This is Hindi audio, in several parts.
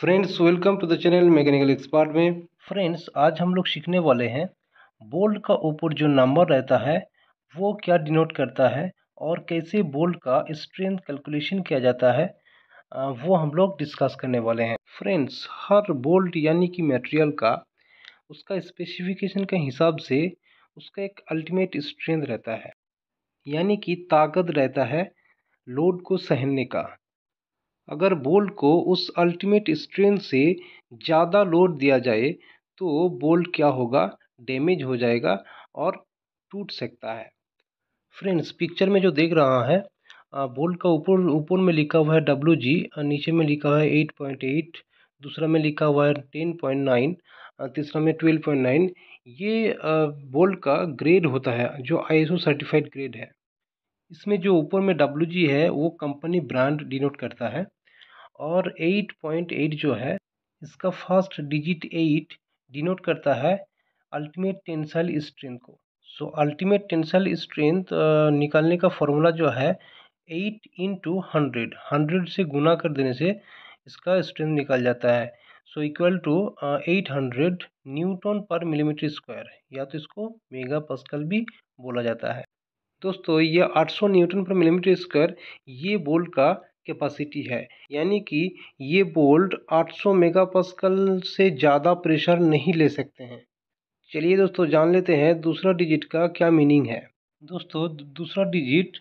friends welcome to the channel mechanical expert में फ्रेंड्स आज हम लोग सीखने वाले हैं बोल्ट का ऊपर जो नंबर रहता है वो क्या डिनोट करता है और कैसे बोल्ट का स्ट्रेंथ कैलकुलेशन किया जाता है वो हम लोग डिस्कस करने वाले हैं फ्रेंड्स हर बोल्ट यानी कि मटेरियल का उसका स्पेसिफिकेशन के हिसाब से उसका एक अल्टीमेट स्ट्रेंथ रहता है यानी कि ताकत रहता है लोड को सहनने का अगर बोल्ट को उस अल्टीमेट स्ट्रेन से ज़्यादा लोड दिया जाए तो बोल्ट क्या होगा डैमेज हो जाएगा और टूट सकता है फ्रेंड्स पिक्चर में जो देख रहा है बोल्ट का ऊपर ऊपर में लिखा हुआ है डब्ल्यू जी नीचे में लिखा हुआ है एट पॉइंट एट दूसरा में लिखा हुआ है टेन पॉइंट नाइन तीसरा में ट्वेल्व पॉइंट नाइन ये बोल्ट का ग्रेड होता है जो आईएसओ सर्टिफाइड ग्रेड है इसमें जो ऊपर में डब्ल्यू जी है वो कंपनी ब्रांड डिनोट करता है और एट पॉइंट एट जो है इसका फर्स्ट डिजिट एट डिनोट करता है अल्टीमेट टेंसाइल स्ट्रेंथ को सो अल्टीमेट टेंसाइल स्ट्रेंथ निकालने का फॉर्मूला जो है एट इंटू हंड्रेड हंड्रेड से गुना कर देने से इसका स्ट्रेंथ निकल जाता है so equal to eight hundred newton per millimetre square या तो इसको मेगा पस्कल भी बोला जाता है दोस्तों ये 800 न्यूटन पर मिलीमीटर स्क्वायर ये बोल्ट का कैपेसिटी है यानी कि ये बोल्ट 800 मेगापास्कल से ज़्यादा प्रेशर नहीं ले सकते हैं चलिए दोस्तों जान लेते हैं दूसरा डिजिट का क्या मीनिंग है दोस्तों दूसरा डिजिट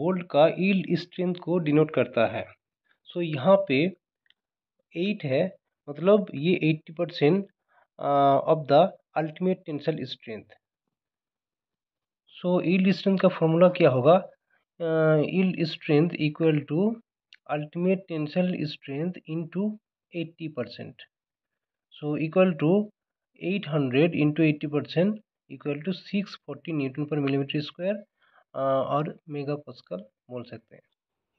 बोल्ट का ईल्ड स्ट्रेंथ को डिनोट करता है सो यहाँ पे एट है मतलब ये eighty percent of the ultimate tensile strength so yield strength का फॉर्मूला क्या होगा yield strength equal to ultimate tensile strength into 80 percent so equal to 800 into eighty percent equal to six forty newton per millimetre square और मेगा पस्कल बोल सकते हैं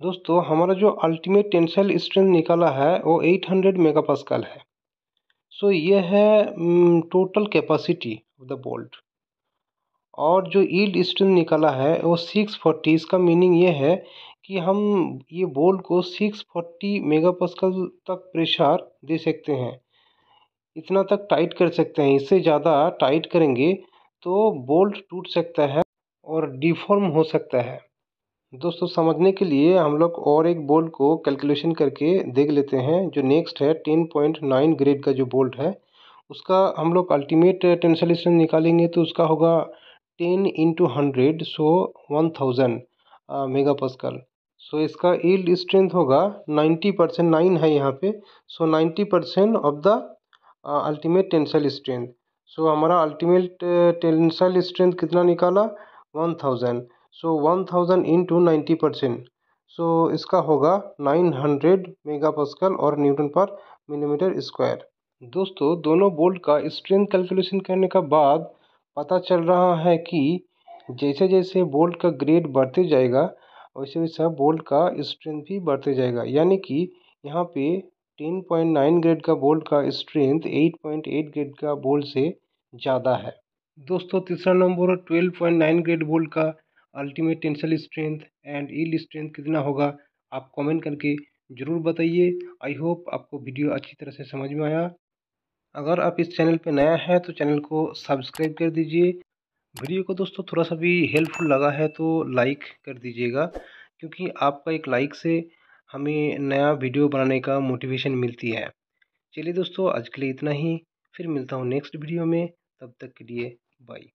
दोस्तों हमारा जो अल्टीमेट टेंशन स्ट्रेंथ निकाला है वो 800 मेगा पस्कल है सो so, ये है total capacity of the bolt और जो ईल्ड स्ट्रेंथ निकाला है वो सिक्स फोर्टी इसका मीनिंग ये है कि हम ये बोल्ट को सिक्स फोर्टी मेगापास्कल तक प्रेशर दे सकते हैं इतना तक टाइट कर सकते हैं इससे ज़्यादा टाइट करेंगे तो बोल्ट टूट सकता है और डिफॉर्म हो सकता है दोस्तों समझने के लिए हम लोग और एक बोल्ट को कैलकुलेशन करके देख लेते हैं जो नेक्स्ट है टेन पॉइंट नाइन ग्रेड का जो बोल्ट है उसका हम लोग अल्टीमेट टेंसल स्ट्रेंथ निकालेंगे तो उसका होगा ten into hundred so one thousand mega pascal so इसका ईल्ड स्ट्रेंथ होगा नाइन्टी परसेंट नाइन है यहाँ पे so ninety percent of the ultimate tensile strength so हमारा अल्टीमेट टेंसल स्ट्रेंथ कितना निकाला one thousand so one thousand into ninety percent so इसका होगा नाइन हंड्रेड मेगा पस्कल और न्यूटन पर मिलीमीटर स्क्वायर दोस्तों दोनों बोल्ट का स्ट्रेंथ कैलकुलेशन करने का बाद पता चल रहा है कि जैसे जैसे बोल्ट का ग्रेड बढ़ते जाएगा वैसे वैसा बोल्ट का स्ट्रेंथ भी बढ़ते जाएगा यानी कि यहाँ पे 10.9 ग्रेड का बोल्ट का स्ट्रेंथ 8.8 ग्रेड का बोल्ट से ज़्यादा है दोस्तों तीसरा नंबर 12.9 ग्रेड बोल्ट का ultimate tensile strength and yield strength कितना होगा आप कमेंट करके ज़रूर बताइए आई होप आपको वीडियो अच्छी तरह से समझ में आया अगर आप इस चैनल पर नया है तो चैनल को सब्सक्राइब कर दीजिए वीडियो को दोस्तों थोड़ा सा भी हेल्पफुल लगा है तो लाइक कर दीजिएगा क्योंकि आपका एक लाइक से हमें नया वीडियो बनाने का मोटिवेशन मिलती है चलिए दोस्तों आज के लिए इतना ही फिर मिलता हूँ नेक्स्ट वीडियो में तब तक के लिए बाय